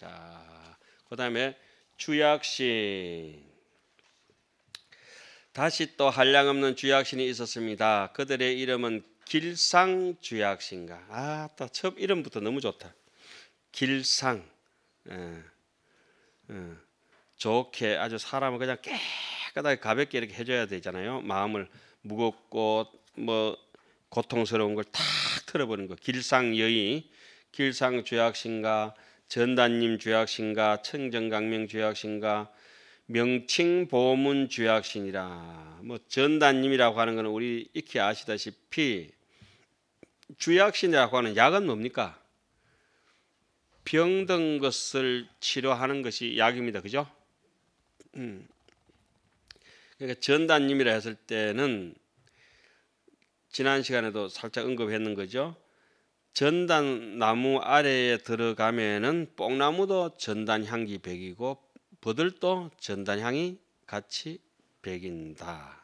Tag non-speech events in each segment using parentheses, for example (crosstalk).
자, 그다음에 주약신. 다시 또 한량 없는 주약신이 있었습니다. 그들의 이름은 길상 주약신가. 아, 또첫 이름부터 너무 좋다. 길상. 에, 예, 에, 예. 좋게 아주 사람을 그냥 깨끗하게 가볍게 이렇게 해줘야 되잖아요. 마음을 무겁고 뭐 고통스러운 걸탁 틀어버리는 거. 길상 여의, 길상 주약신가. 전단님 주약신과 청정강명 주약신과 명칭 보문 주약신이라 뭐 전단님이라고 하는 것은 우리 익히 아시다시피 주약신이라고 하는 약은 뭡니까? 병든 것을 치료하는 것이 약입니다. 그죠? 음. 그러니까 전단님이라 했을 때는 지난 시간에도 살짝 언급했는 거죠. 전단 나무 아래에 들어가면은 뽕나무도 전단 향기 백이고 버들도 전단 향이 같이 백인다.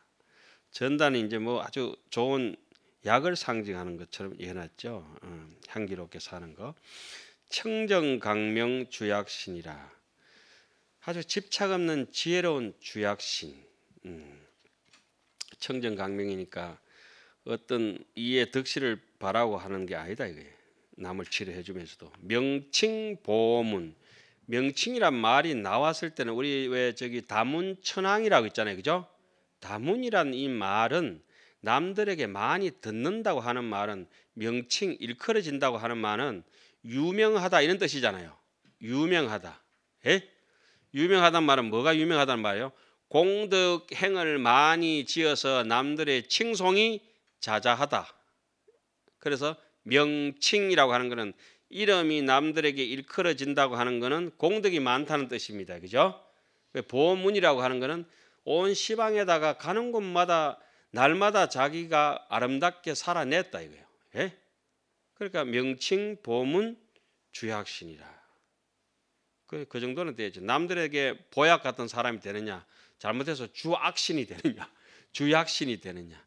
전단이 이제 뭐 아주 좋은 약을 상징하는 것처럼 해놨죠. 음, 어, 향기롭게 사는 거. 청정강명 주약신이라. 아주 집착 없는 지혜로운 주약신. 음, 청정강명이니까 어떤 이의 덕실을 바라고 하는 게 아니다 이거 남을 치료해 주면서도 명칭 보문 명칭이란 말이 나왔을 때는 우리 왜 저기 다문천왕이라고 있잖아요. 그죠? 다문이란 이 말은 남들에게 많이 듣는다고 하는 말은 명칭 일컬어진다고 하는 말은 유명하다 이런 뜻이잖아요. 유명하다. 예? 유명하단 말은 뭐가 유명하단 말이에요? 공덕 행을 많이 지어서 남들의 칭송이 자자하다. 그래서 명칭이라고 하는 것은 이름이 남들에게 일컬어진다고 하는 것은 공덕이 많다는 뜻입니다. 그죠? 보문이라고 하는 것은 온 시방에다가 가는 곳마다 날마다 자기가 아름답게 살아냈다 이거예요. 예? 그러니까 명칭 보문 주약신이라. 그, 그 정도는 되죠. 남들에게 보약 같은 사람이 되느냐, 잘못해서 주악신이 되느냐, 주약신이 되느냐.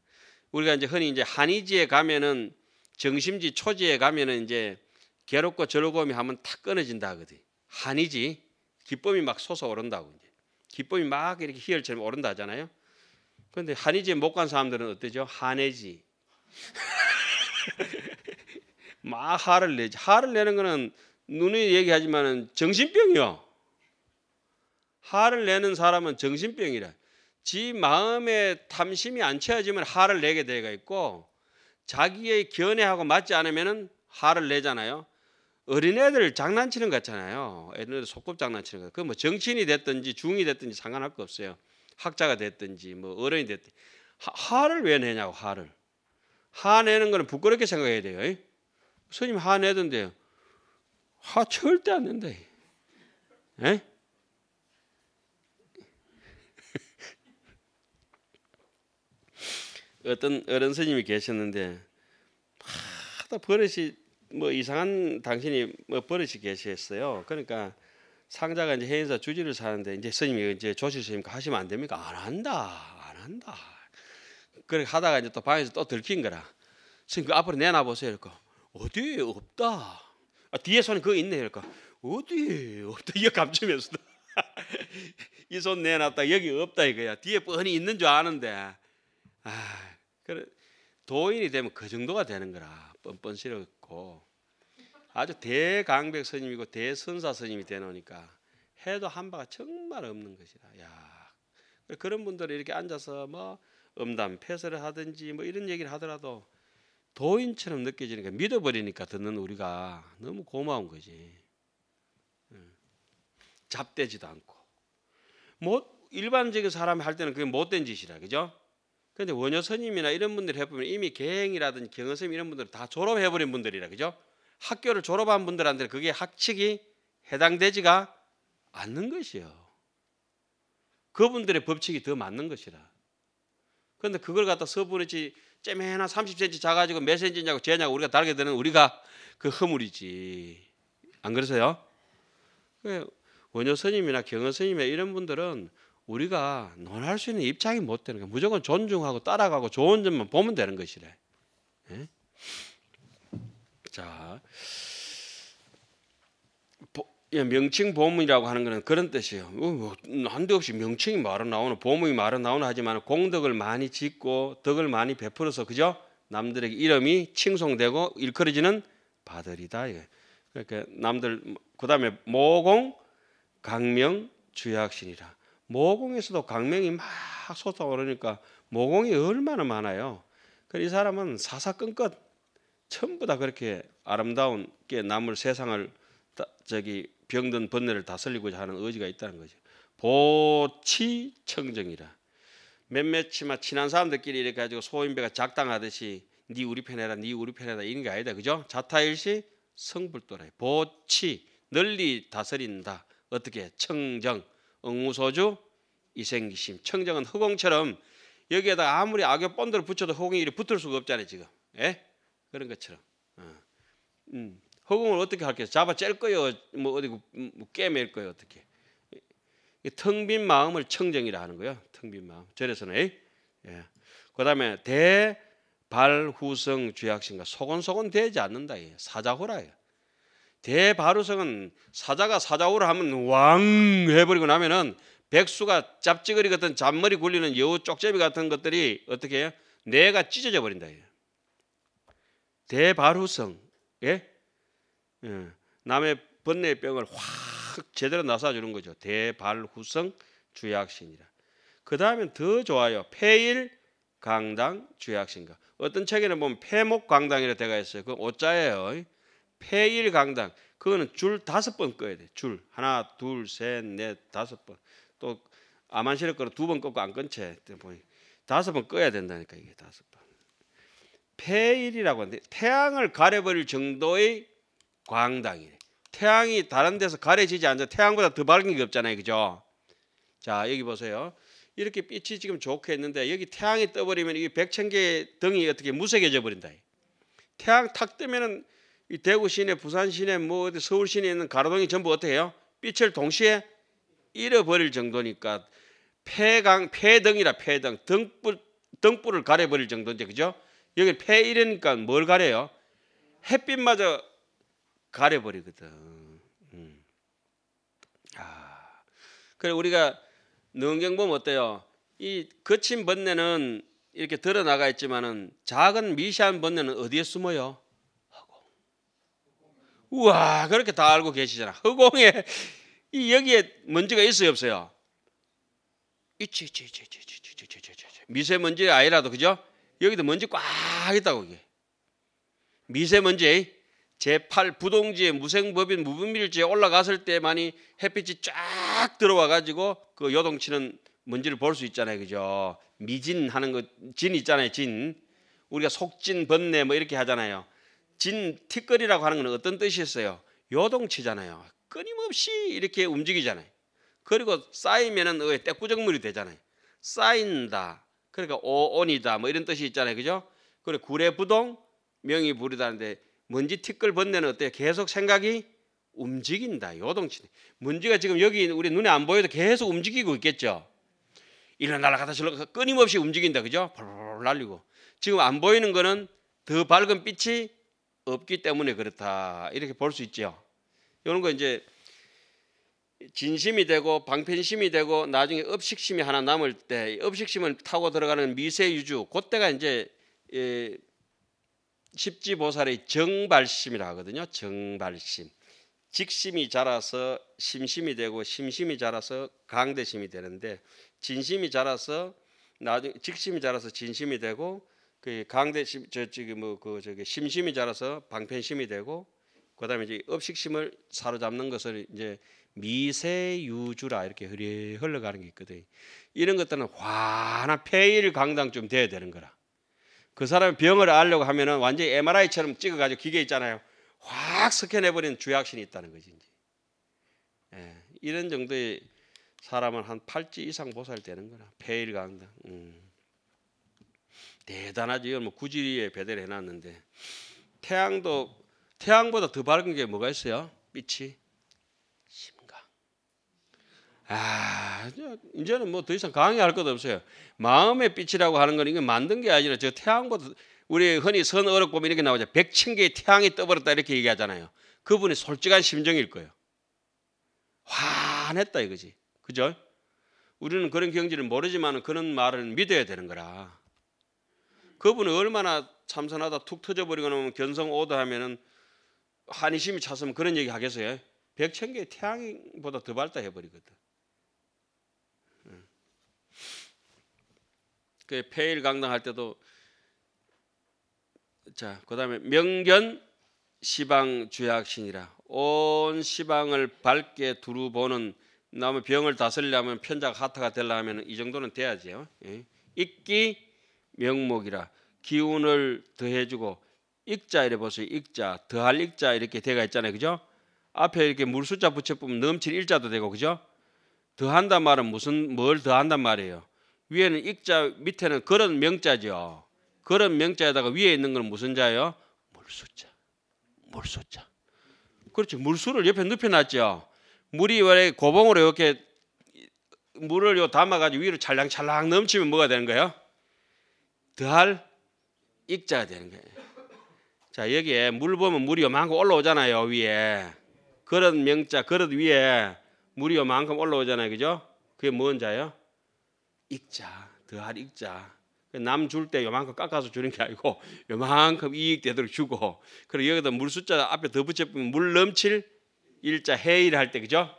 우리가 이제 흔히 이제 한의지에 가면은 정심지 초지에 가면은 이제 괴롭고 저러고이 하면 탁 끊어진다 하거든. 한이지 기쁨이 막 솟아오른다고 이제 기쁨이 막 이렇게 희열처럼 오른다 하잖아요. 그런데 한이지에못 간 사람들은 어때죠? 한해지 (laughs) 막 화를 내지. 화를 내는 거는 눈에 얘기하지만은 정신병이요. 화를 내는 사람은 정신병이라. 지 마음에 탐심이 안 채워지면 화를 내게 되어 있고 자기의 견해하고 맞지 않으면 화를 내잖아요. 어린애들 장난치는 것 같잖아요. 애들 속급 장난치는 거. 그뭐 정치인이 됐든지 중이 됐든지 상관할 거 없어요. 학자가 됐든지 뭐 어른이 됐든 화, 를왜 내냐고 화를. 화내는 거는 부끄럽게 생각해야 돼요. 스님 화내던데 화 절대 안 낸다. 에? 어떤 어른 스님이 계셨는데 하다 버릇이 뭐 이상한 당신이 뭐 버릇이 계셨어요. 그러니까 상자가 이제 해인사 주지를 사는데 이제 스님이 이제 조실 스님 하시면 안 됩니까? 안 한다, 안 한다. 그래 하다가 이제 또 방에서 또 들킨 거라. 스님 그 앞으로 내놔 보세요. 이러고 어디 없다. 아, 뒤에 손이 그거 있네. 이러고 어디 없다. 이거 감추면서도 (laughs) 이손 내놨다 여기 없다 이거야. 뒤에 뻔히 있는 줄 아는데 아 그래 도인이 되면 그 정도가 되는 거라 뻔뻔스럽고 아주 대강백 스님이고 대선사 스님이 되노니까 해도 한 바가 정말 없는 것이다. 야 그런 분들이 이렇게 앉아서 뭐 음담 폐설을 하든지 뭐 이런 얘기를 하더라도 도인처럼 느껴지니까 믿어버리니까 듣는 우리가 너무 고마운 거지. 잡대지도 않고 못 일반적인 사람이 할 때는 그게 못된 짓이라 그죠? 그런데 원효 선님이나 이런 분들 해보면 이미 개행이라든지 경은 스님 이런 분들은 다 졸업해버린 분들이라 그죠? 학교를 졸업한 분들한테 그게 학칙이 해당되지가 않는 것이요. 그분들의 법칙이 더 맞는 것이라. 그런데 그걸 갖다 서브르지 잼해나 30cm 작아지고 몇 cm냐고 재냐고 우리가 다 달게 되는 우리가 그 허물이지. 안 그러세요? 그 원효 선님이나경선스님나 이런 분들은 우리가 논할 수 있는 입장이 못 되는 거야. 무조건 존중하고 따라가고 좋은 점만 보면 되는 것이래. 예? 자, 예, 명칭 보문이라고 하는 것은 그런 뜻이에요. 어, 뭐, 한데없이 명칭이 말은 나오는 보문이 말은 나오는 하지만 공덕을 많이 짓고 덕을 많이 베풀어서 그죠? 남들에게 이름이 칭송되고 일컬어지는 바들이다. 그러니까 남들 그 다음에 모공 강명 주약신이라 모공에서도 강명이 막 솟아오르니까 모공이 얼마나 많아요. 그이 그러니까 사람은 사사건건 전부 다 그렇게 아름다운 게 남을 세상을 다, 저기 병든 번뇌를 다스리고자 하는 의지가 있다는 거죠. 보치청정이라. 몇몇이마 친한 사람들끼리 이렇게 가지고 소인배가 작당하듯이 네 우리 편해라 네 우리 편해라 이런 게 아니다 그죠? 자타일시 성불도라 보치 널리 다스린다 어떻게 청정 응우소주 이생기심 청정은 허공처럼 여기에다 아무리 악역 본드를 붙여도 허공이 이리 붙을 수가 없잖아요 지금 예? 그런 것처럼 어. 음. 허공을 어떻게 할게요 잡아 짤 거예요 뭐 어디 뭐 깨맬 거예요 어떻게 텅빈 마음을 청정이라 하는 거예요 텅빈 마음 절에서는 에이? 예. 그 다음에 대발후성 죄악신과 소곤소곤 되지 않는다 예. 사자호라 예. 요 대바루성은 사자가 사자우를 하면 왕 해버리고 나면은 백수가 짭지거리 같은 잔머리 굴리는 여우 쪽제비 같은 것들이 어떻게 해요? 뇌가 찢어져 버린다. 대바루성. 예? 예? 남의 번뇌병을 확 제대로 나사주는 거죠. 대발후성 주약신이라. 그 다음엔 더 좋아요. 폐일 강당 주약신가. 어떤 책에는 보면 폐목 강당이라 되어 있어요. 그 오자예요. 폐일 강당 그거는 줄 다섯 번 꺼야 돼. 줄 하나, 둘, 셋, 넷, 다섯 번. 또 아만시를 끌어 두번 꺾고 안 끊채 보니 다섯 번 꺼야 된다니까 이게 다섯 번. 폐일이라고 하는데 태양을 가려버릴 정도의 광당이래. 태양이 다른 데서 가려지지 않죠. 태양보다 더 밝은 게 없잖아요, 그죠? 자 여기 보세요. 이렇게 빛이 지금 좋게 했는데 여기 태양이 떠버리면 이게 백천 개의 등이 어떻게 무색해져 버린다. 태양 탁 뜨면은 이 대구 시내, 부산 시내, 뭐 어디 서울 시내 있는 가로등이 전부 어떻게 해요? 빛을 동시에 잃어버릴 정도니까 폐강, 폐등이라 폐등, 등불, 등불을 가려버릴 정도인데 그죠? 여기 폐이러니까 뭘 가려요? 햇빛마저 가려버리거든. 음. 아, 그래 우리가 능경 보면 어때요? 이 거친 번뇌는 이렇게 드러나가 있지만은 작은 미세한 번뇌는 어디에 숨어요? 우와 그렇게 다 알고 계시잖아. 허공에 이 여기에 먼지가 있어요 없어요? 있지 있지 있지 있지 있지 있지 있지 있지 미세먼지 아니라도 그죠? 여기도 먼지 꽉 있다고 이게 미세먼지 제8 부동지에 무생법인 무분밀지에 올라갔을 때만이 햇빛이 쫙 들어와 가지고 그 요동치는 먼지를 볼 수 있잖아요. 그죠? 미진 하는 거 진 있잖아요. 진. 우리가 속진 번뇌 뭐 이렇게 하잖아요. 진티끌이라고 하는 건 어떤 뜻이었어요? 요동치잖아요. 끊임없이 이렇게 움직이잖아요. 그리고 쌓이면은 떼꾸정물이 되잖아요. 쌓인다. 그러니까 오온이다. 뭐 이런 뜻이 있잖아요. 그죠? 그리 구례부동 명이 부리다는데 먼지 티끌 번뇌는 어때요? 계속 생각이 움직인다. 요동치네. 먼지가 지금 여기 우리 눈에 안 보여도 계속 움직이고 있겠죠. 일로 날아가다 저로 끊임없이 움직인다. 그죠? 벌벌 날리고. 지금 안 보이는 거는 더 밝은 빛이 없기 때문에 그렇다 이렇게 볼 수있죠 이런 거 이제 진심이 되고 방편심이 되고 나중에 업식심이 하나 남을 때 업식심은 타고 들어가는 미세유주 그때가 이제 예, 십지보살의 정발심이라 하거든요. 정발심. 직심이 자라서 심심이 되고 심심이 자라서 강대심이 되는데 진심이 자라서 나중 직심이 자라서 진심이 되고 그 강대 심저 지금 뭐 그 저기 심심이 자라서 방편심이 되고 그다음에 이제 업식심을 사로잡는 것을 이제 미세유주라 이렇게 흐리 흘러가는 게 있거든. 이런 것들은 화나 폐일 강당쯤 돼야 되는 거라. 그 사람이 병을 알려고 하면은 완전히 MRI처럼 찍어가지고 기계 있잖아요. 확 스캔해버린 주약신이 있다는 거지. 이제. 예, 이런 정도의 사람은 한 팔찌 이상 보살 되는 거라. 폐일 강당. 음. 대단하죠. 뭐 구지리에 배대를 해놨는데 태양도 태양보다 더 밝은 게 뭐가 있어요? 빛이 심각. 아 이제는 뭐 더 이상 강의할 것도 없어요. 마음의 빛이라고 하는 건 이게 만든 게 아니라 저 태양보다 우리 흔히 선 어록 보 이렇게 나오죠. 백천 개의 태양이 떠버렸다 이렇게 얘기하잖아요. 그분이 솔직한 심정일 거예요. 환했다 이거지. 그죠? 우리는 그런 경지를 모르지만 그런 말을 믿어야 되는 거라. 그분은 얼마나 참선하다 툭터져버리고나면 견성 오다 하면은 한의심이 찼으면 그런 얘기 하겠어요. 백천개 태양보다 더 발달해 버리거든. 그 폐일 강당 할 때도 자 그다음에 명견 시방 주약신이라 온 시방을 밝게 두루 보는 남의 병을 다스리려면 편작 하타가 되려면 이 정도는 돼야지요. 예. 읽기 명목이라 기운을 더해주고 익자 이래 보세요. 익자 더할 익자 이렇게 대가 있잖아요. 그죠? 앞에 이렇게 물숫자 붙여보면 넘칠 일자도 되고 그죠? 더한단 말은 무슨 뭘 더한단 말이에요. 위에는 익자 밑에는 그런 명자죠. 그런 명자에다가 위에 있는 건 무슨 자예요? 물숫자. 물숫자. 그렇죠. 물수를 옆에 눕혀놨죠. 물이 원래 고봉으로 이렇게 물을 요 담아가지고 위로 찰랑찰랑 넘치면 뭐가 되는 거예요? 더할 익자가 되는 거예요. 자 여기에 물 보면 물이 요만큼 올라오잖아요 위에 그릇 명자 그릇 위에 물이 요만큼 올라오잖아요 그죠? 그게 뭔 자요? 익자 더할 익자 남 줄 때 요만큼 깎아서 주는 게 아니고 (laughs) 요만큼 이익 되도록 주고 그리고 여기다 물 숫자 앞에 더 붙여보면 물 넘칠 일자 해일 할 때 그죠?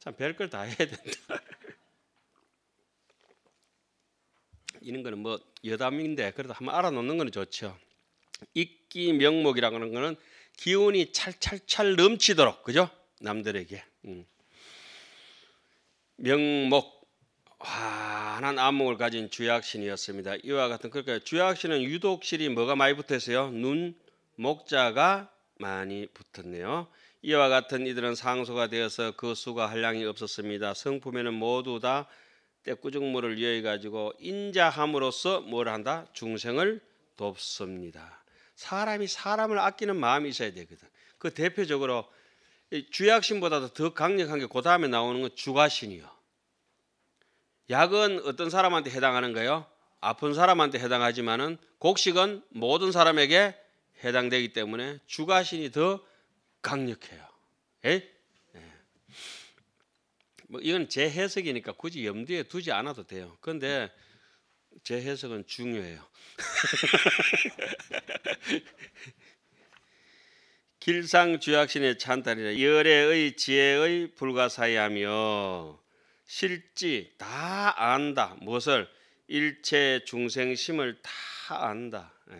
참 별걸 다 해야 된다 (laughs) 이런 거는 뭐 여담인데 그래도 한번 알아놓는 건 좋죠. 익기 명목이라는 거는 기운이 찰찰찰 넘치도록 그죠? 남들에게 음. 명목 환한 안목을 가진 주약신이었습니다. 이와 같은 그러니까 주약신은 유독실이 뭐가 많이 붙어어요 눈, 목자가 많이 붙었네요. 이와 같은 이들은 상소가 되어서 그 수가 한량이 없었습니다. 성품에는 모두 다 때꾸중물을 위해 가지고 인자함으로써 뭘 한다? 중생을 돕습니다. 사람이 사람을 아끼는 마음이 있어야 되거든. 그 대표적으로 주약신보다도 더 강력한 게 그 다음에 나오는 건 주가신이요. 약은 어떤 사람한테 해당하는 거예요? 아픈 사람한테 해당하지만은 곡식은 모든 사람에게 해당되기 때문에 주가신이 더 강력해요. 에? 뭐 이건 제 해석이니까 굳이 염두에 두지 않아도 돼요. 그런데 제 해석은 중요해요. (laughs) 길상 주약신의 찬달이라 열애의 지혜의 불가사의하며 실지 다 안다 무엇을 일체 중생심을 다 안다 예.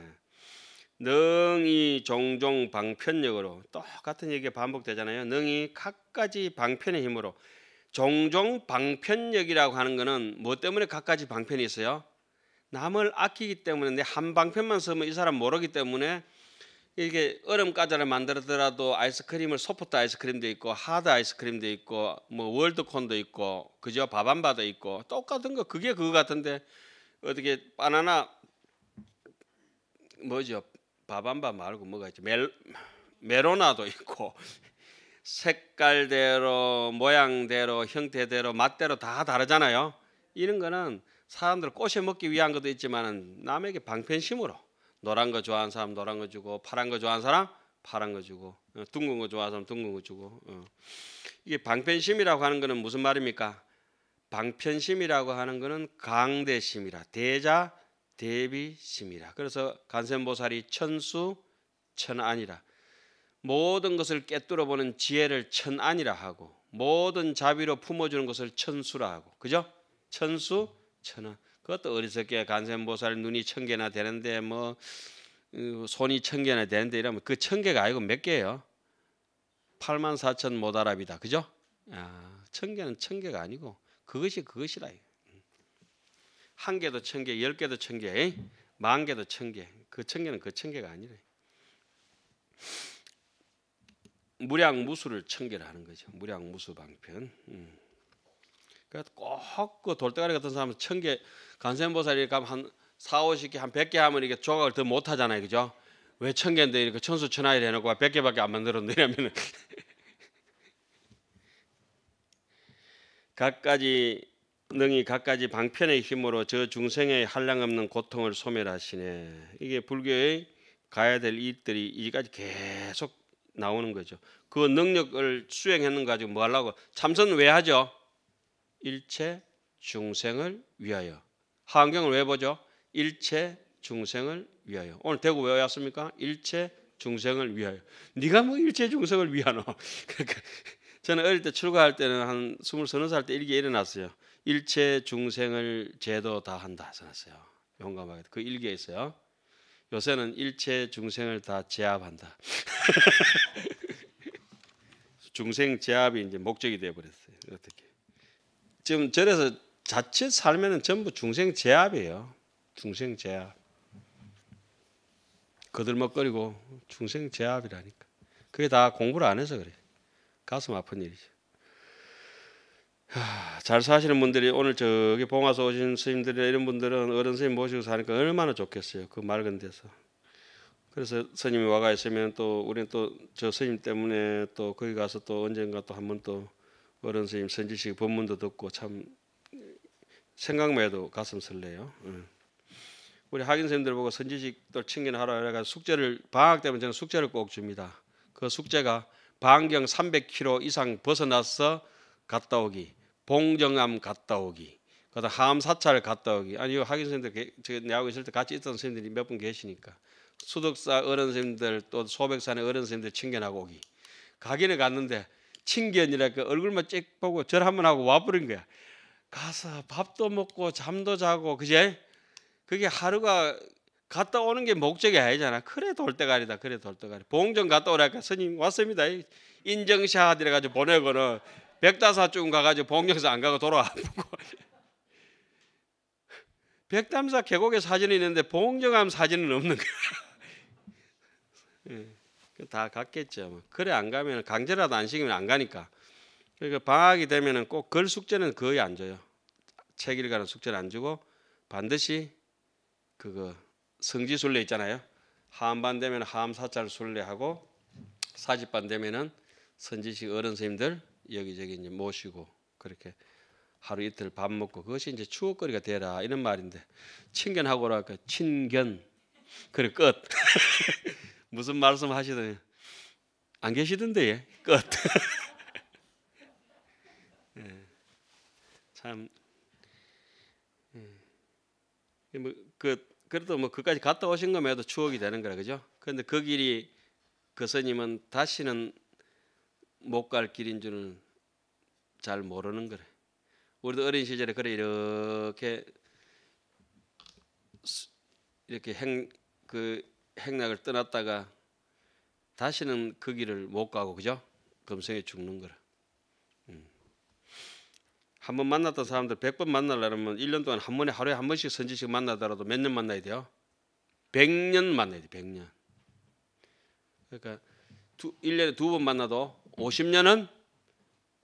능이 종종 방편력으로 똑같은 얘기 반복되잖아요 능이 각가지 방편의 힘으로 종종 방편력이라고 하는 것은 뭐 때문에 갖가지 방편이 있어요? 남을 아끼기 때문에 내 한 방편만 쓰면 이 사람 모르기 때문에 이게 얼음 과자를 만들더라도 아이스크림을 소프트 아이스크림도 있고 하드 아이스크림도 있고 뭐 월드콘도 있고 그저 밥밤바도 있고 똑같은 거 그게 그거 같은데 어떻게 바나나 뭐죠 밥밤바 말고 뭐가 있지 멜 메로나도 있고 색깔대로 모양대로 형태대로 맛대로 다 다르잖아요. 이런 거는 사람들 꼬셔 먹기 위한 것도 있지만 남에게 방편심으로 노란 거 좋아하는 사람 노란 거 주고 파란 거 좋아하는 사람 파란 거 주고 어, 둥근 거 좋아하는 사람 둥근 거 주고 어. 이게 방편심이라고 하는 거는 무슨 말입니까? 방편심이라고 하는 거는 강대심이라 대자 대비심이라 그래서 간센보살이 천수 천안이라 모든 것을 깨뜨려 보는 지혜를 천안이라 하고 모든 자비로 품어주는 것을 천수라 하고 그죠? 천수 천안 그것도 어리석게 간센보살 눈이 천 개나 되는데 뭐 어, 손이 천 개나 되는데 이러면 그 천 개가 아니고 몇 개예요? 8만 4천 모다랍이다 그죠? 아, 천 개는 천 개가 아니고 그것이 그것이라 한 개도 천 개, 열 개도 천 개, 만 개도 천 개. 그 천 개는 그 천 개가 아니래. 무량무수를 청결하는 거죠. 무량무수 방편. 음. 그니까 꼭그 돌대가리 같은 사람은 청계 간센보살이 가면 한 4, 50개 한 100개 하면 이게 조각을 더 못 하잖아요. 그죠? 왜 청계인데 이렇게 천수천하에해 놓고 100개밖에 안만들었느냐이면은 (laughs) 각가지 능이 각가지 방편의 힘으로 저 중생의 한량 없는 고통을 소멸하시네. 이게 불교의 가야 될 일들이 이까지 계속 나오는 거죠. 그 능력을 수행했는 가지고 뭐 하려고 참선 왜 하죠? 일체 중생을 위하여. 환경을왜 보죠? 일체 중생을 위하여. 오늘 대구 왜 왔습니까? 일체 중생을 위하여. 네가 뭐 일체 중생을 위하노? (laughs) 그러니까 저는 어릴 때 출가할 때는 한 스물 서너 살 때 일기에 일어났어요. 일체 중생을 제도 다 한다 써놨어요. 용감하게 그 일기에 있어요. 요새는 일체 중생을 다 제압한다. (laughs) 중생 제압이 이제 목적이 돼 버렸어요. 어떻게? 지금 절에서 자칫 살면은 전부 중생 제압이에요. 중생 제압. 거들먹거리고 중생 제압이라니까. 그게 다 공부를 안 해서 그래. 가슴 아픈 일이죠. 잘 사시는 분들이 오늘 저기 봉화서 오신 스님들이나 이런 분들은 어른 선생님 모시고 사니까 얼마나 좋겠어요. 그 맑은 데서. 그래서 스님이 와가 있으면 또 우리는 또 저 스님 때문에 또 거기 가서 또 언젠가 또 한 번 또 어른 선생님 선지식 법문도 듣고 참 생각만 해도 가슴 설레요. 예. 우리 학인 선생님들 보고 선지식도 챙기는 하라 그가 숙제를 방학 때면 저는 숙제를 꼭 줍니다. 그 숙제가 반경 300km 이상 벗어나서 갔다 오기. 봉정암 갔다 오기. 그다 함 사찰 갔다 오기. 아니 이 학인 선생님들 내하고 있을 때 같이 있던 선생님들이 몇 분 계시니까 수덕사 어른 선생님들 또 소백산의 어른 선생님들 챙겨나고 오기. 가기는 갔는데 친견이라니까 그 얼굴만 찍 보고 절 한번 하고 와버린 거야. 가서 밥도 먹고 잠도 자고 그제 그게 하루가 갔다 오는 게 목적이 아니잖아. 그래 돌대가리다. 그래 돌대가리. 봉정 갔다 오라니까 스님 왔습니다. 인정샷 이래가지고 보내거는 백다사 쪽 가가지고 봉정사안 가고 돌아와보고 (laughs) 백담사 계곡에 사진이 있는데 봉정암 사진은 없는 거야. (laughs) 예, 다 갔겠죠. 그래 안 가면 강제라도 안 시키면 안 가니까. 그러니까 방학이 되면꼭글 숙제는 거의 안 줘요. 책 읽가는 숙제를 안 주고 반드시 그거 성지순례 있잖아요. 하암반 되면 하암사찰 순례하고 사집반 되면 선지식 어른 선생님들 여기저기 이제 모시고 그렇게 하루 이틀 밥 먹고 그것이 이제 추억거리가 되라 이런 말인데 친견하고라 그 친견 그래 끝 (laughs) 무슨 말씀 하시더니 안 계시던데 예. 끝. (laughs) 예. 참. 예. 뭐그 그래도 뭐 그까지 갔다 오신 거면 해도 추억이 되는 거라 그죠? 그런데 그 길이 그 스님은 다시는 못갈 길인 줄은 잘 모르는 거래. 우리도 어린 시절에 그래 이렇게 이렇게 행 그 행락을 떠났다가 다시는 그 길을 못 가고 그죠? 금생에 죽는 거라. 음. 한번 만났던 사람들 100번 만나려면 1년 동안 한 번에 하루에 한 번씩 선지식 만나더라도 몇 년 만나야 돼요? 100년 만나야 돼. 100년. 그러니까 두, 1년에 두 번 만나도 50년은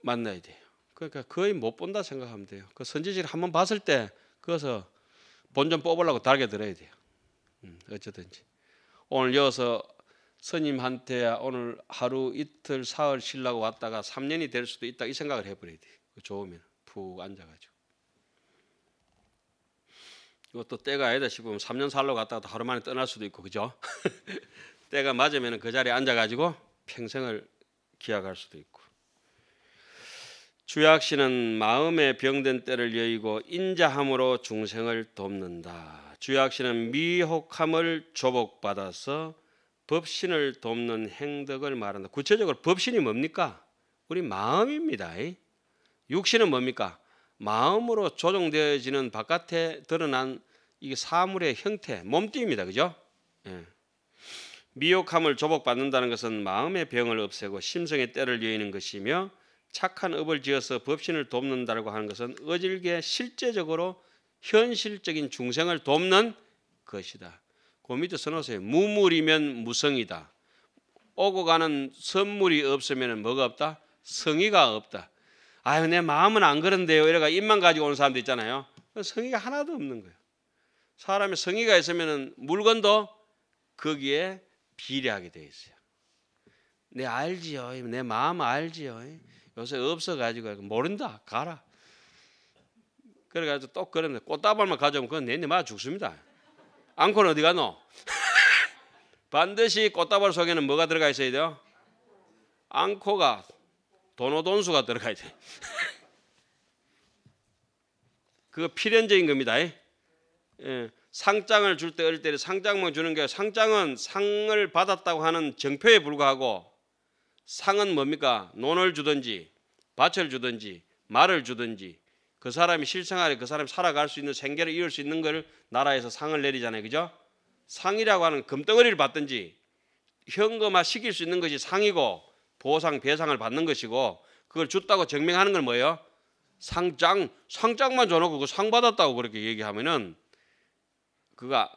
만나야 돼요. 그러니까 거의 못 본다 생각하면 돼요. 그 선지식을 한번 봤을 때그것서 본전 뽑으려고 달게 들어야 돼요. 음, 어쨌든지 오늘 여기서 스님한테 오늘 하루 이틀 사흘 쉬려고 왔다가 3년이 될 수도 있다 이 생각을 해버려야 돼요. 그 좋으면 푹 앉아가지고 이것도 때가 아니다 싶으면 3년 살러 갔다가 하루 만에 떠날 수도 있고 그죠? (laughs) 때가 맞으면 그 자리에 앉아가지고 평생을 기약할 수도 있고 주약신은 마음의 병든 때를 여의고 인자함으로 중생을 돕는다. 주약신은 미혹함을 조복받아서 법신을 돕는 행덕을 말한다. 구체적으로 법신이 뭡니까? 우리 마음입니다. 육신은 뭡니까? 마음으로 조정되어지는 바깥에 드러난 이게 사물의 형태, 몸뚱입니다. 그죠? 예. 미혹함을 조복받는다는 것은 마음의 병을 없애고 심성의 때를 여이는 것이며 착한 업을 지어서 법신을 돕는다고 하는 것은 어질게 실제적으로 현실적인 중생을 돕는 것이다. 그 밑에 써놓으세요. 무물이면 무성이다. 오고 가는 선물이 없으면 뭐가 없다? 성의가 없다. 아유 내 마음은 안 그런데요. 이래가 입만 가지고 오는 사람도 있잖아요. 성의가 하나도 없는 거예요. 사람의 성의가 있으면 물건도 거기에 비례하게 돼 있어요. 내 알지요. 내 마음 알지요. 요새 없어 가지고 모른다. 가라. 그래 가지고 또 그러면 꽃다발만 가져오면 그건 내내 맞아 죽습니다. 앙코는 어디 가노? (laughs) 반드시 꽃다발 속에는 뭐가 들어가 있어야 돼요? 앙코가 도노돈수가 들어가야 돼. (laughs) 그거 필연적인 겁니다. 예. 예. 상장을 줄 때 어릴 때 상장만 주는 게 상장은 상을 받았다고 하는 정표에 불과하고 상은 뭡니까? 논을 주든지 밭을 주든지 말을 주든지 그 사람이 실생활에 그 사람이 살아갈 수 있는 생계를 이룰 수 있는 걸 나라에서 상을 내리잖아요. 그죠? 상이라고 하는 금덩어리를 받든지 현금화 시킬 수 있는 것이 상이고 보상 배상을 받는 것이고 그걸 줬다고 증명하는 건 뭐예요? 상장 상장만 줘놓고 그상 받았다고 그렇게 얘기하면은 그거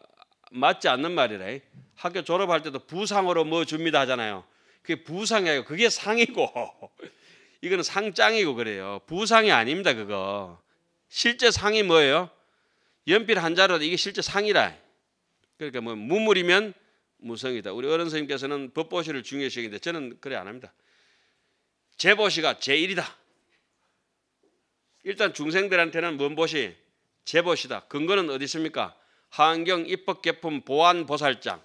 맞지 않는 말이래. 학교 졸업할 때도 부상으로 뭐 줍니다 하잖아요. 그게 부상이 에요 그게 상이고 (laughs) 이거는 상장이고 그래요. 부상이 아닙니다 그거. 실제 상이 뭐예요? 연필 한 자루도 이게 실제 상이라. 그러니까 뭐 무물이면 무성이다. 우리 어른 선생님께서는 법보시를 중요시하는데 저는 그래 안 합니다. 제보시가 제일이다. 일단 중생들한테는 뭔 보시? 제보시다. 근거는 어디 있습니까? 환경 입법 개품 보안 보살장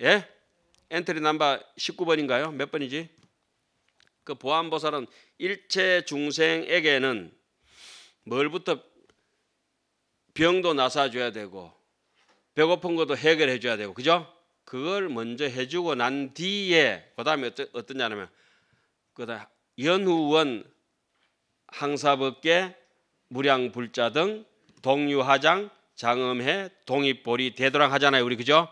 예 엔트리 넘버 19번인가요 몇 번이지 그 보안 보살은 일체 중생에게는 뭘부터 병도 나사줘야 되고 배고픈 것도 해결해 줘야 되고 그죠 그걸 먼저 해주고 난 뒤에 그다음에 어떠, 어떠냐면 그다 연후원 항사법계 무량불자 등 동유화장 장엄해 동입보리 대도랑 하잖아요. 우리 그죠?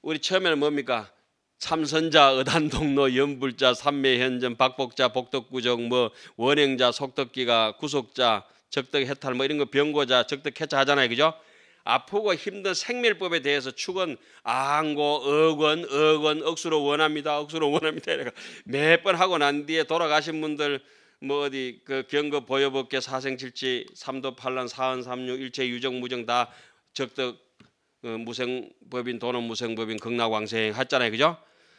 우리 처음에는 뭡니까? 참선자, 의단동로, 연불자, 삼매현전, 박복자, 복덕구정, 뭐 원행자, 속덕기가, 구속자, 적덕해탈 뭐 이런 거 병고자, 적덕해자 하잖아요. 그죠? 아프고 힘든 생멸법에 대해서 축은 안고 억원 억원 억수로 원합니다. 억수로 원합니다. (laughs) 몇번 하고 난 뒤에 돌아가신 분들 뭐 어디 그 경거 보여법계 사생칠지 삼도 팔란 사은 삼육 일체 유정 무정 다 적덕 어, 무생법인 도는 무생법인 극락왕생 했잖아요 그죠?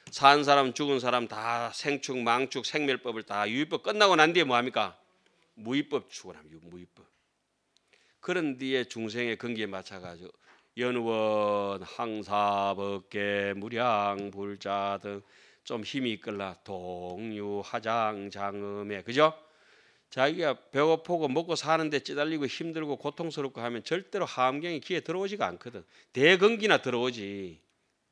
산 사람 죽은 사람 다 생축 망축 생멸법을 다유입법 끝나고 난 뒤에 뭐합니까? 무입법 추구합니다 무입법 그런 뒤에 중생의 근기에 맞춰가지고 연원 항사법계 무량 불자 등좀 힘이 있끌라 동유하장장음에 그죠? 자기가 배고프고 먹고 사는데 찌달리고 힘들고 고통스럽고 하면 절대로 함경이 귀에 들어오지가 않거든. 대근기나 들어오지.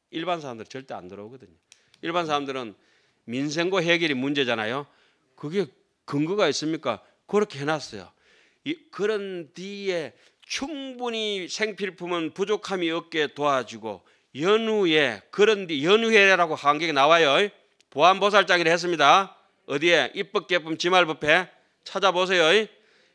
일반 사람들 절대 안 들어오거든요. 일반 사람들은 민생고 해결이 문제잖아요. 그게 근거가 있습니까? 그렇게 해놨어요. 이, 그런 뒤에 충분히 생필품은 부족함이 없게 도와주고 연후에 그런데 연후회라고 한격에 나와요. 보안보살장이라 했습니다. 어디에 입법개법 지말법회 찾아보세요.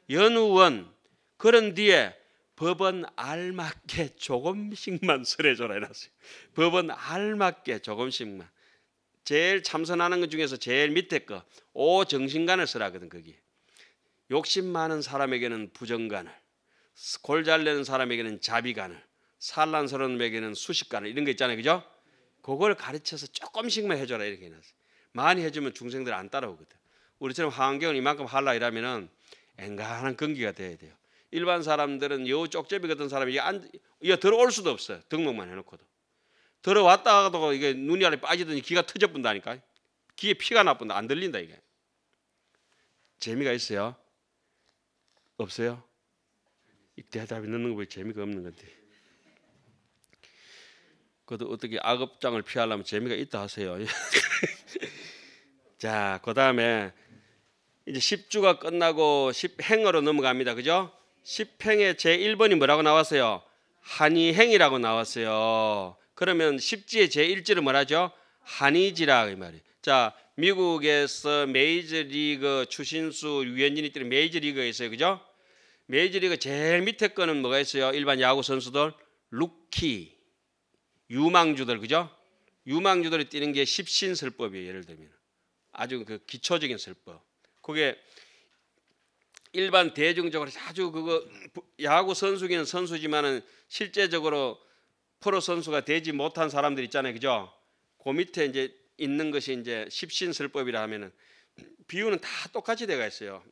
연후원 그런 뒤에 법은 알맞게 조금씩만 설해줘라 해놨어요. 법은 알맞게 조금씩만. 제일 참선하는 것 중에서 제일 밑에 거 오정신관을 쓰라거든 거기. 욕심 많은 사람에게는 부정관을 골잘 내는 사람에게는 자비관을 산란스러운 먹이는 수십가나 이런 거 있잖아요. 그죠? 그걸 가르쳐서 조금씩만 해줘라 이렇게 해놨어요. 많이 해주면 중생들 안 따라오거든. 우리처럼 환경 이만큼 할라 이러면은 앵간한 근기가 돼야 돼요. 일반 사람들은 요 쪽제비 같은 사람이 이게 안, 이게 들어올 수도 없어요. 등록만 해놓고도. 들어왔다가도 이게 눈이 안에 빠지더니 귀가 터져뿐다니까. 귀에 피가 나쁜다. 안 들린다 이게. 재미가 있어요? 없어요? 이 대답이 넣는 거 보니 재미가 없는 건데. 그것도 어떻게 악업장을 피하려면 재미가 있다 하세요. (laughs) 자, 그 다음에 이제 10주가 끝나고 10행으로 넘어갑니다. 그죠? 10행의 제1번이 뭐라고 나왔어요? 한이행이라고 나왔어요. 그러면 10지의 제1지를 뭐라죠? 한이지라 이 말이에요. 자, 미국에서 메이저리그 추신수 유현진이 뛰는 메이저리그가 있어요. 그죠? 메이저리그 제일 밑에 거는 뭐가 있어요? 일반 야구 선수들 루키. 유망주들 그죠? 유망주들이 뛰는 게 십신설법이에요. 예를 들면 아주 그 기초적인 설법. 그게 일반 대중적으로 아주 그거 야구 선수기는 선수지만은 실제적으로 프로 선수가 되지 못한 사람들 있잖아요. 그죠? 그 밑에 이제 있는 것이 이제 십신설법이라 하면은 비유는 다 똑같이 돼가 있어요.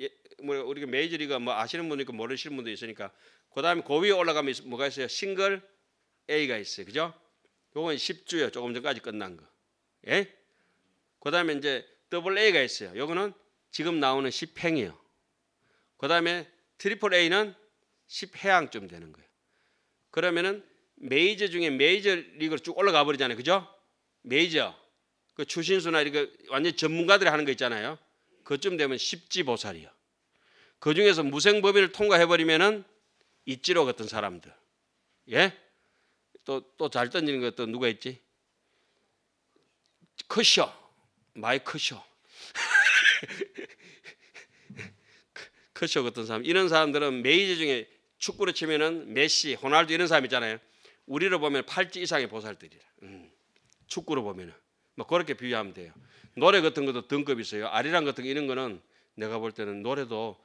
예, 뭐 우리가 메이저리가 뭐 아시는 분도 있고 모르시는 분도 있으니까 그다음에 고위에 그 올라가면 뭐가 있어요? 싱글 A가 있어요. 그죠? 요건 10주요. 조금 전까지 끝난 거. 예? 그 다음에 이제 더블 A가 있어요. 요거는 지금 나오는 10행이요. 에그 다음에 트리플 A는 10해항쯤 되는 거예요. 그러면은 메이저 중에 메이저 리그로 쭉 올라가 버리잖아요. 그죠? 메이저. 그 추신수나 이렇게 완전 전문가들이 하는 거 있잖아요. 그쯤 되면 1 0지 보살이요. 그 중에서 무생법인을 통과해 버리면은 있지로 같은 사람들. 예? 또또잘 던지는 것도 누가 있지? 커셔 마이 커셔 커셔 (laughs) 같은 사람 이런 사람들은 메이저 중에 축구로 치면은 메시, 호날두 이런 사람 있잖아요. 우리로 보면 팔찌 이상의 보살들이라. 음. 축구로 보면은 뭐 그렇게 비유하면 돼요. 노래 같은 것도 등급이 있어요. 아리랑 같은 거 이런 거는 내가 볼 때는 노래도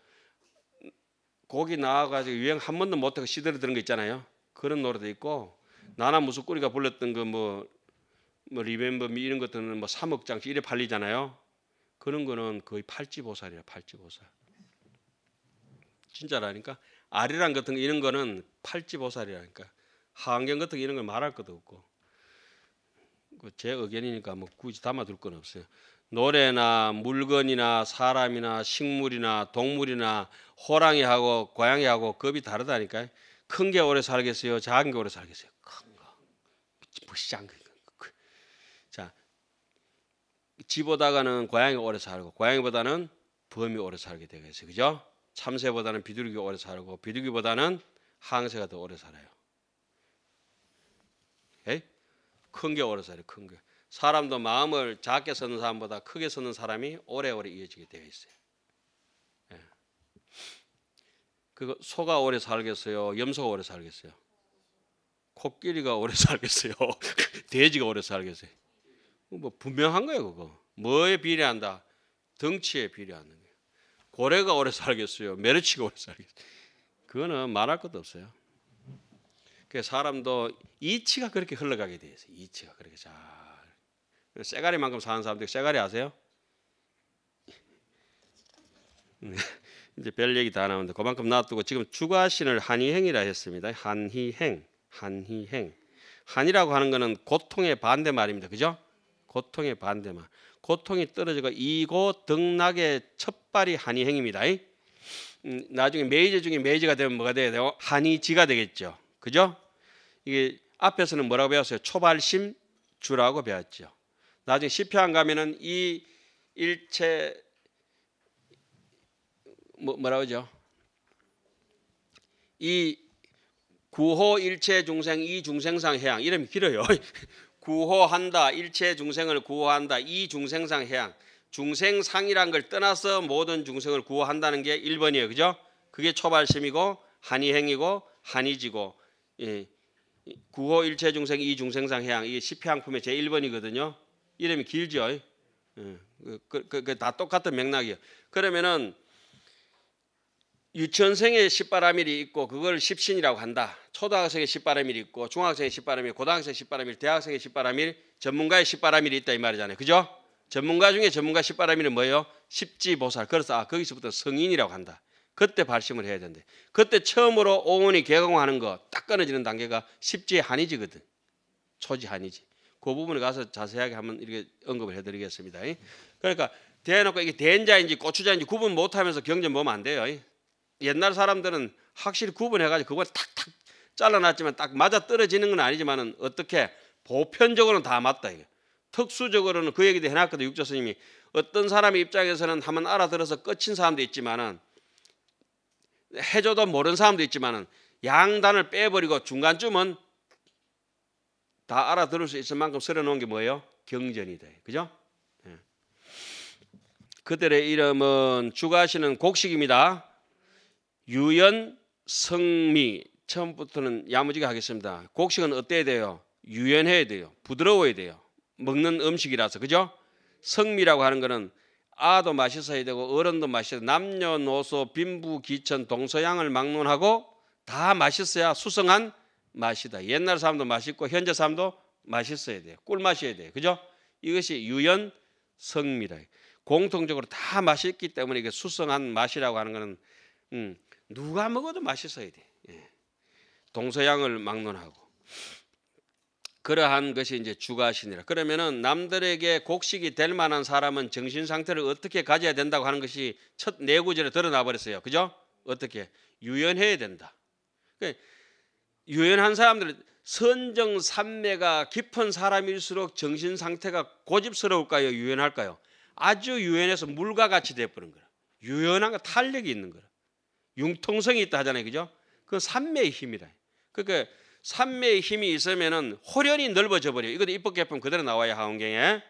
곡이 나와가지고 유행 한 번도 못하고 시들어 드는 거 있잖아요. 그런 노래도 있고 나나 무슨꼬리가 불렀던 그뭐 뭐 리멤버 미 이런 것들은 뭐 3억 장씩 이래 팔리잖아요. 그런 거는 거의 팔찌보살이야 팔찌보살. 진짜라니까 아리랑 같은 거 이런 거는 팔찌보살이라니까 그러니까 하안경 같은 거 이런 걸 말할 것도 없고 그제 의견이니까 뭐 굳이 담아둘 건 없어요. 노래나 물건이나 사람이나 식물이나 동물이나 호랑이하고 고양이하고 겁이다르다니까큰게 오래 살겠어요. 작은 게 오래 살겠어요. 시장. 그, 그, 그. 자, 지보다가는 고양이가 오래 살고 고양이보다는 범이 오래 살게 되겠어요. 그죠? 참새보다는 비둘기 오래 살고 비둘기보다는 항새가 더 오래 살아요. 큰게 오래 살아요. 큰 게. 사람도 마음을 작게 쓰는 사람보다 크게 쓰는 사람이 오래오래 이어지게 되어 있어요. 그 소가 오래 살겠어요? 염소가 오래 살겠어요? 코끼리가 오래 살겠어요. (laughs) 돼지가 오래 살겠어요. 뭐, 뭐 분명한 거예요 그거. 뭐에 비례한다? 덩치에 비례하는 거예요. 고래가 오래 살겠어요. 메르치가 오래 살겠어요. 그거는 말할 것도 없어요. 그 사람도 이치가 그렇게 흘러가게 돼 있어요. 이치가 그렇게 잘. 쇠가리만큼 사는 사람들 쇠가리 아세요? (laughs) 이제 별 얘기 다 나오는데 그만큼 놔두고 지금 주가신을 한의행이라 했습니다. 한의행. 한희행. 한이라고 하는 것은 고통의 반대말입니다. 그죠? 고통의 반대말. 고통이 떨어지고 이고 등락의 첫 발이 한희행입니다 음, 나중에 메이저 중에 메이저가 되면 뭐가 돼야 돼요? 한이지가 되겠죠. 그죠? 이게 앞에서는 뭐라고 배웠어요? 초발심 주라고 배웠죠. 나중에 시편 가면은 이 일체 뭐, 뭐라고 하죠? 이 구호 일체 중생 이 중생상 해양 이름이 길어요. (laughs) 구호한다 일체 중생을 구호한다 이 중생상 해양 중생상이란 걸 떠나서 모든 중생을 구호한다는 게 1번이에요. 그죠? 그게 초발심이고 한이행이고한이지고 예. 구호 일체 중생 이 중생상 해양 이게 시피항품의 제 1번이거든요. 이름이 길죠. 예. 그, 그, 그, 그, 다 똑같은 맥락이에요. 그러면은 유치원생의 십바람일이 있고 그걸 십신이라고 한다. 초등학생의 십바람일이 있고 중학생의 십바람일, 고등학생의 십바람일, 대학생의 십바람일, 전문가의 십바람일이 있다 이 말이잖아요. 그죠? 전문가 중에 전문가 십바람일은 뭐예요? 십지보살. 그래서 아 거기서부터 성인이라고 한다. 그때 발심을 해야 된대. 그때 처음으로 오원이 개공하는 거 딱 끊어지는 단계가 십지 한이지거든. 초지 한이지. 그 부분에 가서 자세하게 한번 이렇게 언급을 해드리겠습니다. 그러니까 대놓고 이게 대인자인지 고추자인지 구분 못하면서 경전 보면 안 돼요. 옛날 사람들은 확실히 구분해가지고 그걸 탁탁 잘라놨지만 딱 맞아 떨어지는 건 아니지만은 어떻게 보편적으로는 다 맞다 이게. 특수적으로는 그 얘기도 해놨거든 육조 스님이 어떤 사람의 입장에서는 한번 알아들어서 끝인 사람도 있지만은 해줘도 모르는 사람도 있지만은 양단을 빼버리고 중간쯤은 다 알아들을 수 있을 만큼 쓸어놓은 게 뭐예요? 경전이돼 그죠? 예. 그들의 이름은 주가시는 곡식입니다. 유연 성미 처음부터는 야무지게 하겠습니다. 곡식은 어때야 돼요? 유연해야 돼요. 부드러워야 돼요. 먹는 음식이라서 그죠? 성미라고 하는 거는 아도 맛있어야 되고 어른도 맛있어야 마셔 남녀노소 빈부 기천 동서양을 막론하고 다맛있어야 수성한 맛이다. 옛날 사람도 맛있고 현재 사람도 맛있어야 돼요. 꿀맛이어야 돼요. 그죠? 이것이 유연 성미라. 공통적으로 다 맛있기 때문에 이게 수성한 맛이라고 하는 거는 음, 누가 먹어도 맛있어야 돼. 예. 동서양을 막론하고 그러한 것이 이제 주가신이라. 그러면은 남들에게 곡식이 될 만한 사람은 정신 상태를 어떻게 가져야 된다고 하는 것이 첫 네 구절에 드러나 버렸어요. 그죠? 어떻게 유연해야 된다. 그러니까 유연한 사람들 선정 삼매가 깊은 사람일수록 정신 상태가 고집스러울까요? 유연할까요? 아주 유연해서 물과 같이 되어버린 거라. 유연한 거 탄력이 있는 거라. 융통성이 있다 하잖아요. 그죠? 그건 삼매의 힘이라 그러니까 삼매의 힘이 있으면은 호련이 넓어져 버려요. 이것도 입법개편 그대로 나와야 하원경에.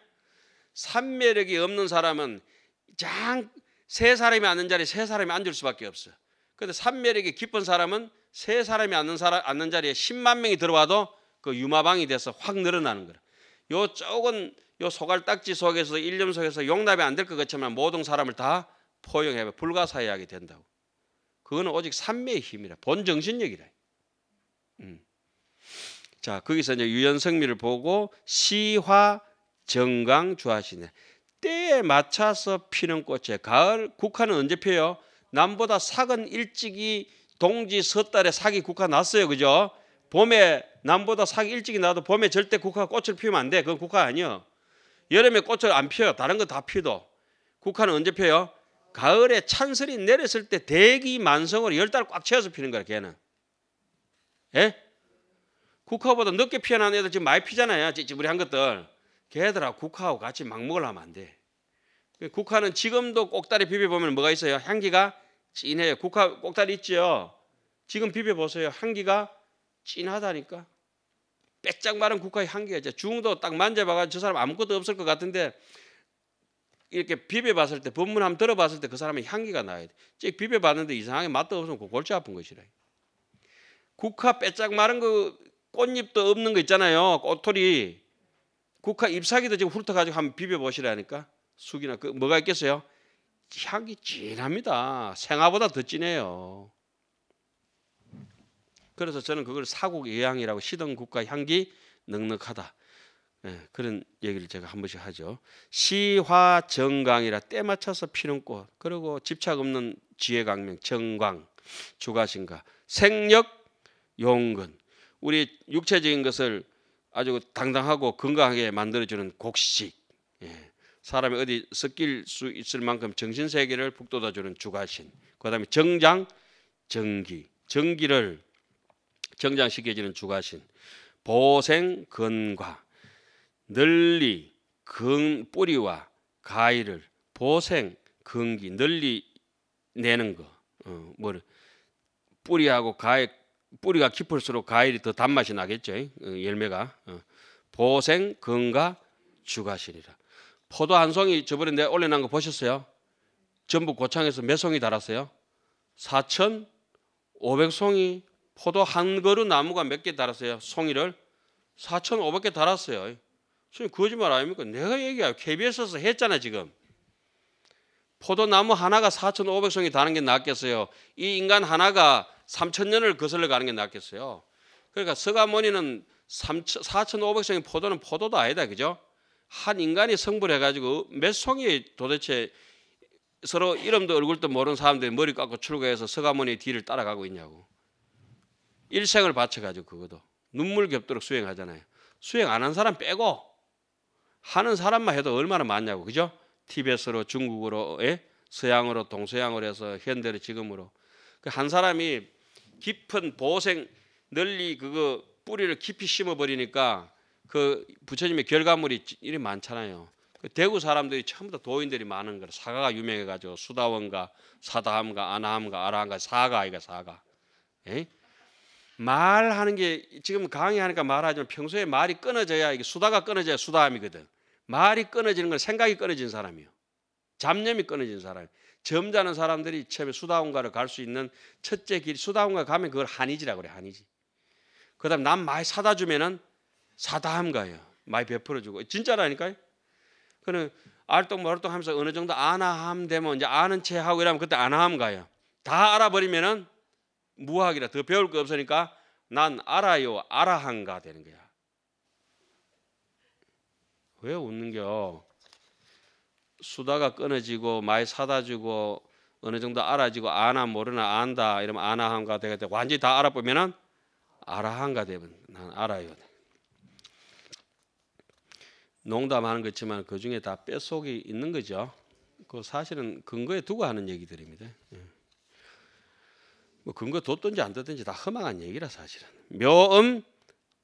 삼매력이 없는 사람은 장 세 사람이 앉는 자리에 세 사람이 앉을 수밖에 없어. 근데 삼매력이 깊은 사람은 세 사람이 앉는 사람 앉는 자리에 10만 명이 들어와도 그 유마방이 돼서 확 늘어나는 거라. 요 쪽은 요 소갈딱지 속에서 일념 속에서 용납이 안 될 것 같지만 모든 사람을 다 포용해 불가사의하게 된다고. 그거는 오직 삼매의 힘이라. 본 정신력이라. 음. 자, 거기서 이제 유연성미를 보고 시화 정강 주하시네. 때에 맞춰서 피는 꽃에 가을 국화는 언제 피요? 남보다 삭은 일찍이 동지 서달에 사기 국화 났어요. 그죠? 봄에 남보다 사기 일찍이 나도 봄에 절대 국화 꽃을 피우면 안 돼. 그건 국화 아니요. 여름에 꽃을 안 피어요. 다른 거 다 피도. 국화는 언제 피어요? 가을에 찬설이 내렸을 때 대기 만성으로 열 달 꽉 채워서 피는 거야 걔는. 예? 국화보다 늦게 피어난 애들 지금 많이 피잖아요. 우리 한 것들. 걔들아 국화하고 같이 막 먹으려면 안 돼. 그 국화는 지금도 꼭다리 비벼보면 뭐가 있어요? 향기가 진해요. 국화 꼭다리 있지 지금 비벼보세요. 향기가 진하다니까. 빼짝 마른 국화의 향기가 있죠. 중도 딱 만져봐가 저 사람 아무것도 없을 것 같은데 이렇게 비벼봤을 때법문 한번 들어봤을 때 그 사람의 향기가 나야 돼. 즉 비벼봤는데 이상하게 맛도 없으면 골치 아픈 것이래. 국화 빼짝 마른 그 꽃잎도 없는 거 있잖아요. 꽃토리. 국화 잎사귀도 지금 훑어가지고 한번 비벼보시라니까. 숙이나 그 뭐가 있겠어요? 향이 진합니다. 생화보다 더 진해요. 그래서 저는 그걸 사국 예향이라고 시던 국가 향기 넉넉하다. 예, 그런 얘기를 제가 한 번씩 하죠. 시화 정강이라 때 맞춰서 피는 꽃. 그리고 집착 없는 지혜 강명 정광 주가신가 생력 용근 우리 육체적인 것을 아주 당당하고 건강하게 만들어주는 곡식 예. 사람이 어디 섞일 수 있을 만큼 정신 세계를 북돋아주는 주가신 그다음에 정장 정기 정기를 정장시켜주는 주가신 보생 건과 널리 근 뿌리와 가위를 보생 근기 널리 내는 거. 어, 뭐 뿌리하고 가위 뿌리가 깊을수록 가위이더 단맛이 나겠죠. 어, 열매가 어, 보생 건가 주가시리라. 포도 한 송이 저번에 내 올려놓은 거 보셨어요? 전부 고창에서 몇 송이 달았어요? 4,500송이 포도 한 그루 나무가 몇 개 달았어요? 송이를 4,500개 달았어요. 지금 거짓말 아닙니까? 내가 얘기야. KBS에서 했잖아, 지금. 포도나무 하나가 4,500송이 다는 게 낫겠어요. 이 인간 하나가 3,000년을 거슬러 가는 게 낫겠어요. 그러니까 서가모니는 4,500송이 포도는 포도도 아니다. 그죠? 한 인간이 성불해가지고 몇 송이 도대체 서로 이름도 얼굴도 모르는 사람들이 머리 깎고 출구해서 서가모니 뒤를 따라가고 있냐고. 일생을 바쳐가지고 그것도. 눈물 겹도록 수행하잖아요. 수행 안 한 사람 빼고 하는 사람만 해도 얼마나 많냐고 그죠? 티벳으로 중국으로 에? 서양으로 동서양으로 해서 현대로 지금으로 그 한 사람이 깊은 보생 널리 그거 뿌리를 깊이 심어 버리니까 그 부처님의 결과물이 이리 많잖아요. 그 대구 사람들이 처음부다 도인들이 많은 거라 사가가 유명해 가지고 수다원가 사다함가 아나함가 아라함가 사가 아이가 사가. 에이? 말하는 게 지금 강의하니까 말하지만 평소에 말이 끊어져야 이게 수다가 끊어져야 수다함이거든. 말이 끊어지는 건 생각이 끊어진 사람이요. 잡념이 끊어진 사람. 점잖은 사람들이 처음에 수다운가를 갈 수 있는 첫째 길 수다운가 가면 그걸 한의지라고 그래 한의지. 그다음 남 많이 사다 주면은 사다함 가요. 많이 베풀어 주고 진짜라니까요. 그는 알똥말똥하면서 어느 정도 아나함 되면 이제 아는 체 하고 이러면 그때 아나함 가요. 다 알아버리면은 무학이라 더 배울 거 없으니까 난 알아요 알아한가 되는 거야. 왜 웃는겨? 수다가 끊어지고 많이 사다 주고 어느 정도 알아지고 아나 모르나 안다 이러면 아나한가 되겠다. 완전히 다 알아보면은 아한가 되면 난 알아요. 농담하는 거지만 그 중에 다 뼛속이 있는 거죠. 그 사실은 근거에 두고 하는 얘기들입니다. 예. 뭐 근거 뒀든지 안 뒀든지 다 허망한 얘기라 사실은. 묘음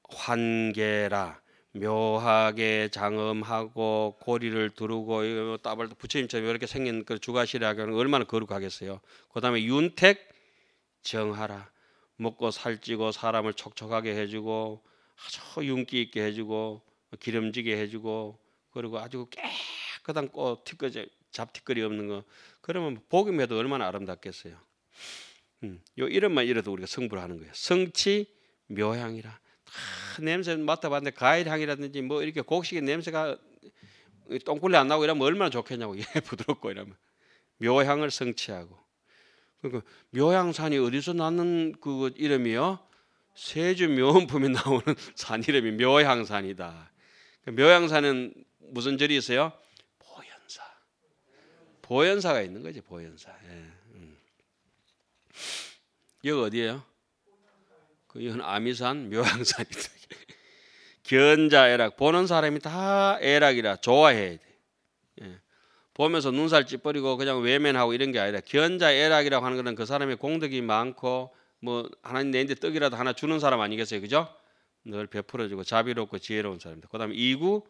환계라 묘하게 장엄하고 고리를 두르고 뭐 따발도 부처님처럼 이렇게 생긴 그 주가시라고는 얼마나 거룩하겠어요. 그다음에 윤택 정하라 먹고 살찌고 사람을 촉촉하게 해주고 아주 윤기 있게 해주고 기름지게 해주고 그리고 아주 깨끗한 꽃 티끌 잡티끌이 없는 거 그러면 복기만도 얼마나 아름답겠어요. 음, 요 이름만 이래도 우리가 성불하는 거예요. 성치 묘향이라. 아, 냄새 맡아봤는데 과일 향이라든지 뭐 이렇게 곡식의 냄새가 똥굴레 안 나고 이러면 얼마나 좋겠냐고 (laughs) 예 부드럽고 이러면 묘향을 성취하고 그러니까 묘향산이 어디서 나는 그 이름이요 세주 묘원품에 (laughs) 나오는 산 이름이 묘향산이다 그 묘향산은 무슨 절이 있어요 보현사 보현사가 있는 거지 보현사 예. 음. 여기 어디예요 그 이건 아미산 묘향산이다. 견자 애락 보는 사람이 다 애락이라 좋아해야 돼. 예. 보면서 눈살 찌푸리고 그냥 외면하고 이런 게 아니라 견자 애락이라고 하는 것은 그 사람의 공덕이 많고 뭐 하나님 내인데 떡이라도 하나 주는 사람 아니겠어요, 그죠? 늘 베풀어주고 자비롭고 지혜로운 사람입니다. 그다음 이구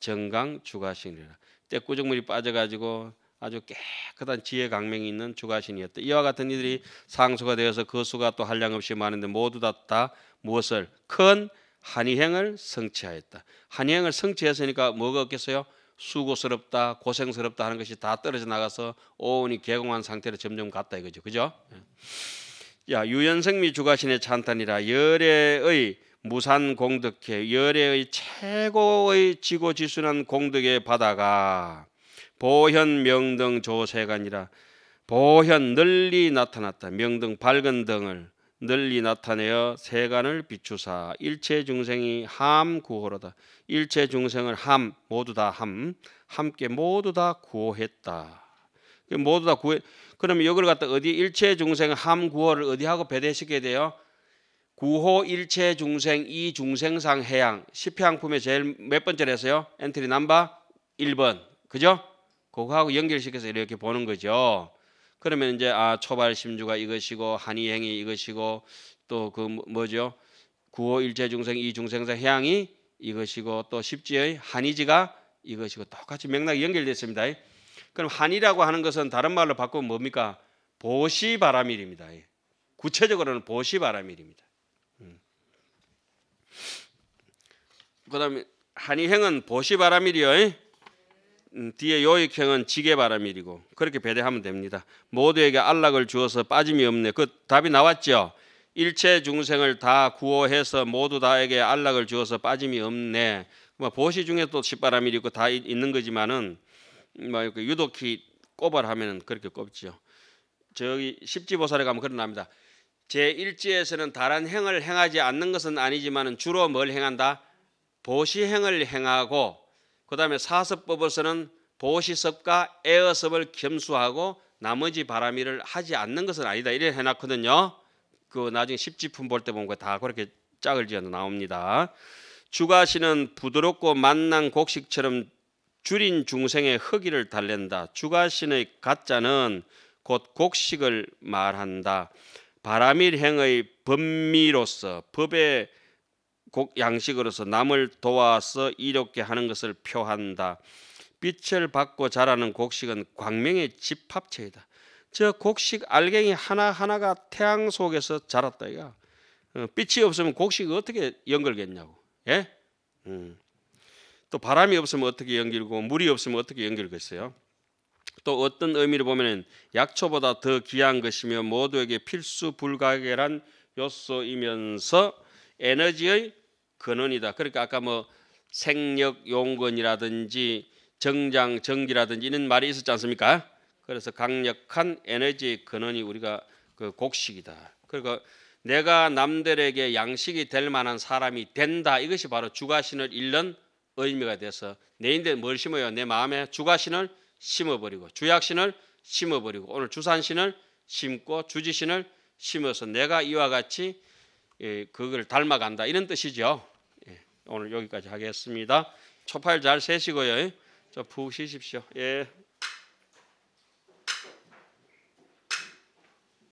정강 주가신이라 때 꾸중물이 빠져가지고 아주 깨끗한 지혜 강명이 있는 주가신이었다. 이와 같은 이들이 상수가 되어서 그 수가 또 한량 없이 많은데 모두 다, 다 무엇을 큰 한이행을 성취하였다. 한이행을 성취했으니까 뭐가 없겠어요? 수고스럽다, 고생스럽다 하는 것이 다 떨어져 나가서 오온이 개공한 상태로 점점 갔다 이거죠. 그죠? 예. 야 유연성미 주가신의 찬탄이라 열애의 무산 공덕해 열애의 최고의 지고 지순한 공덕의 바다가 보현 명등 조세관이라 보현 널리 나타났다 명등 밝은 등을 널리 나타내어 세간을 비추사 일체 중생이 함 구호로다 일체 중생을 함 모두 다함 함께 모두 다 구호했다 그 모두 다 구해 그러면 이걸 갖다 어디 일체 중생 함 구호를 어디하고 배대시게야 돼요 구호 일체 중생 이 중생상 해양 1 0회항품에 제일 몇번째로했어요 엔트리 넘버 1번 그죠 그거하고 연결시켜서 이렇게 보는 거죠. 그러면 이제 아 초발 심주가 이것이고 한의행이 이것이고 또그 뭐, 뭐죠 구호 일체 중생 이 중생사 해이 이것이고 또 십지의 한의지가 이것이고 똑같이 맥락이 연결됐습니다. 그럼 한이라고 하는 것은 다른 말로 바꾸면 뭡니까 보시 바람일입니다. 예. 구체적으로는 보시 바람일입니다. 음. 그다음에 한의행은 보시 바람일이요. 예. 음, 뒤에 요익형은 지게바람일이고 그렇게 배대하면 됩니다. 모두에게 안락을 주어서 빠짐이 없네. 그 답이 나왔죠. 일체 중생을 다 구호해서 모두 다에게 안락을 주어서 빠짐이 없네. 뭐 보시 중에 또 십바람일이 있고 다 있는 거지만은 뭐 유독히 꼬발하면은 그렇게 꼽지요. 저기 십지보살에 가면 그런 납니다. 제 일지에서는 다른 행을 행하지 않는 것은 아니지만은 주로 뭘 행한다? 보시행을 행하고 그 다음에 사습법에서는 보시섭과 에어섭을 겸수하고 나머지 바람이를 하지 않는 것은 아니다. 이래 해놨거든요. 그 나중에 십지품 볼 때 보면 다 그렇게 짝을 지어 나옵니다. 주가시는 부드럽고 만난 곡식처럼 줄인 중생의 허기를 달랜다. 주가신의 가짜는 곧 곡식을 말한다. 바람일 행의 법미로서 법의 곡 양식으로서 남을 도와서 이롭게 하는 것을 표한다. 빛을 받고 자라는 곡식은 광명의 집합체이다. 저 곡식 알갱이 하나하나가 태양 속에서 자랐다 이가. 어, 빛이 없으면 곡식이 어떻게 연결겠냐고. 예? 음. 또 바람이 없으면 어떻게 연결고 물이 없으면 어떻게 연결겠어요? 또 어떤 의미로 보면 약초보다 더 귀한 것이며 모두에게 필수 불가결한 요소이면서 에너지의 근원이다. 그러니까 아까 뭐 생력 용건이라든지 정장 정기라든지 이런 말이 있었지 않습니까? 그래서 강력한 에너지의 근원이 우리가 그 곡식이다. 그리고 내가 남들에게 양식이 될 만한 사람이 된다. 이것이 바로 주가신을 잃는 의미가 돼서 내 인데 뭘 심어요? 내 마음에 주가신을 심어버리고 주약신을 심어버리고 오늘 주산신을 심고 주지신을 심어서 내가 이와 같이 예, 그걸 닮아간다 이런 뜻이죠. 예, 오늘 여기까지 하겠습니다. 초팔 잘 세시고요. 저푹 쉬십시오. 예.